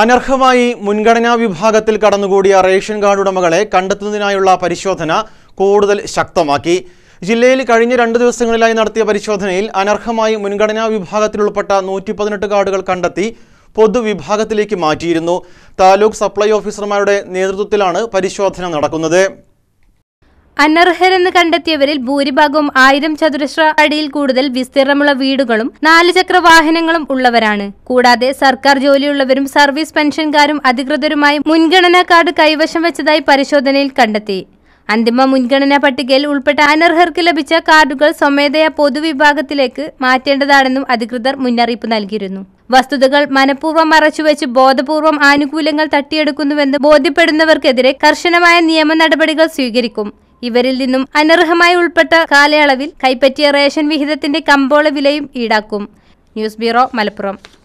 അനർഹമായി മുൻഗണനാ വിഭാഗത്തിൽ കടന്നുകൂടിയ ration card ഉടമകളെ കണ്ടെത്തുന്നതിനായുള്ള പരിശോധന കൂടുതൽ ശക്തമാക്കി ജില്ലയിൽ കഴിഞ്ഞ രണ്ട് ദിവസങ്ങളിലായി നടത്തിയ പരിശോധനയിൽ അനർഹമായി മുൻഗണനാ വിഭാഗത്തിൽ ഉൾപ്പെട്ട നൂറ്റി പതിനെട്ട് കാർഡുകൾ കണ്ടെത്തി പൊതുവിഭാഗത്തിലേക്ക് മാറ്റിയിരുന്നു താലൂക്ക് സപ്ലൈ ഓഫീസർമാരുടെ നേതൃത്വത്തിലാണ് പരിശോധന നടക്കുന്നത് അനർഹരെന്ന് കണ്ടെത്തിയവരിൽ ഭൂരിഭാഗവും ആയിരം ചതുരശ്ര അടിയിൽ കൂടുതൽ വിസ്തീർണമുള്ള വീടുകളും നാലുചക്ര വാഹനങ്ങളും ഉള്ളവരാണ് കൂടാതെ സർക്കാർ ജോലിയുള്ളവരും സർവീസ് പെൻഷൻകാരും അധികൃതരുമായി മുൻഗണനാ കാർഡ് കൈവശം വെച്ചതായി പരിശോധനയിൽ കണ്ടെത്തി അന്തിമ മുൻഗണനാ പട്ടികയിൽ ഉൾപ്പെട്ട അനർഹർക്ക് ലഭിച്ച കാർഡുകൾ സ്വമേധയാ പൊതുവിഭാഗത്തിലേക്ക് മാറ്റേണ്ടതാണെന്നും അധികൃതർ മുന്നറിയിപ്പ് നൽകിയിരുന്നു വസ്തുതകൾ മനഃപൂർവ്വം മറച്ചുവെച്ച് ബോധപൂർവം ആനുകൂല്യങ്ങൾ തട്ടിയെടുക്കുന്നുവെന്ന് ബോധ്യപ്പെടുന്നവർക്കെതിരെ കർശനമായ നിയമ നടപടികൾ സ്വീകരിക്കും ഇവരിൽ നിന്നും അനർഹമായി ഉൾപ്പെട്ട കാലയളവിൽ കൈപ്പറ്റിയ റേഷൻ വിഹിതത്തിന്റെ കമ്പോള വിലയും ഈടാക്കും ന്യൂസ് ബ്യൂറോ മലപ്പുറം